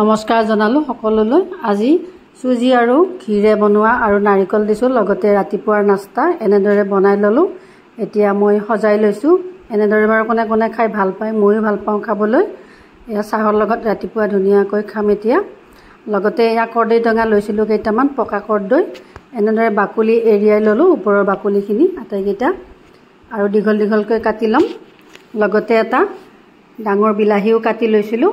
নমস্কাৰ জনালোঁ সকলোলৈ আজি চুজি আৰু ঘিৰে বনোৱা আৰু নাৰিকল দিছোঁ লগতে ৰাতিপুৱাৰ নাস্তা এনেদৰে বনাই ল'লোঁ এতিয়া মই সজাই লৈছোঁ এনেদৰে বাৰু কোনে কোনে খাই ভাল পায় ময়ো ভাল পাওঁ খাবলৈ এয়া চাহৰ লগত ৰাতিপুৱা ধুনীয়াকৈ খাম এতিয়া লগতে এয়া কৰ্দৈ টঙা লৈছিলোঁ কেইটামান পকা কৰ্দৈ এনেদৰে বাকলি এৰিয়াই ল'লোঁ ওপৰৰ বাকলিখিনি আটাইকেইটা আৰু দীঘল দীঘলকৈ কাটি ল'ম লগতে এটা ডাঙৰ বিলাহীও কাটি লৈছিলোঁ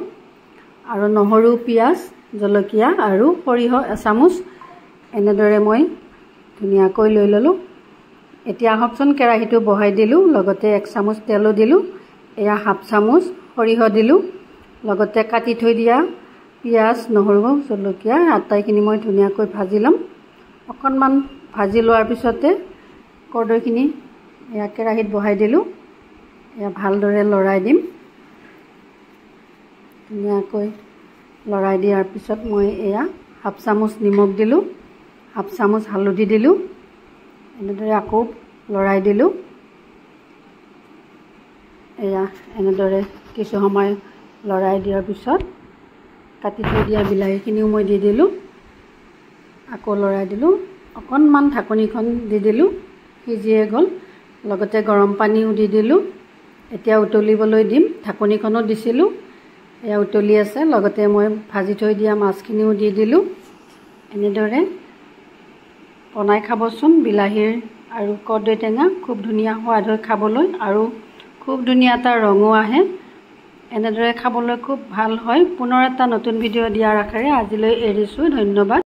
আৰু নহৰু পিঁয়াজ জলকীয়া আৰু সৰিয়হ এচামুচ এনেদৰে মই ধুনীয়াকৈ লৈ ল'লোঁ এতিয়া আহকচোন কেৰাহীটো বহাই দিলোঁ লগতে এক চামুচ তেলো দিলোঁ এয়া হাফ চামুচ সৰিয়হ দিলোঁ লগতে কাটি থৈ দিয়া পিঁয়াজ নহৰু জলকীয়া আটাইখিনি মই ধুনীয়াকৈ ভাজি ল'ম অকণমান ভাজি লোৱাৰ পিছতে কৰ্দৈখিনি এয়া কেৰাহীত বহাই দিলোঁ এয়া ভালদৰে লৰাই দিম ধুনীয়াকৈ লৰাই দিয়াৰ পিছত মই এয়া হাফ চামুচ নিমখ দিলোঁ হাফ চামুচ হালধি দিলোঁ এনেদৰে আকৌ লৰাই দিলোঁ এয়া এনেদৰে কিছু সময় লৰাই দিয়াৰ পিছত কাটি থৈ দিয়া বিলাহীখিনিও মই দি দিলোঁ আকৌ লৰাই দিলোঁ অকণমান ঢাকনিখন দি দিলোঁ সিজিয়ে গ'ল লগতে গৰম পানীও দি দিলোঁ এতিয়া উতলিবলৈ দিম ঢাকনিখনো দিছিলোঁ এয়া উতলি আছে লগতে মই ভাজি থৈ দিয়া মাছখিনিও দি দিলোঁ এনেদৰে বনাই খাবচোন বিলাহীৰ আৰু কদৈ টেঙা খুব ধুনীয়া সোৱাদ হয় খাবলৈ আৰু খুব ধুনীয়া এটা ৰঙো আহে এনেদৰে খাবলৈ খুব ভাল হয় পুনৰ এটা নতুন ভিডিঅ' দিয়াৰ আশাৰে আজিলৈ এৰিছোঁ ধন্যবাদ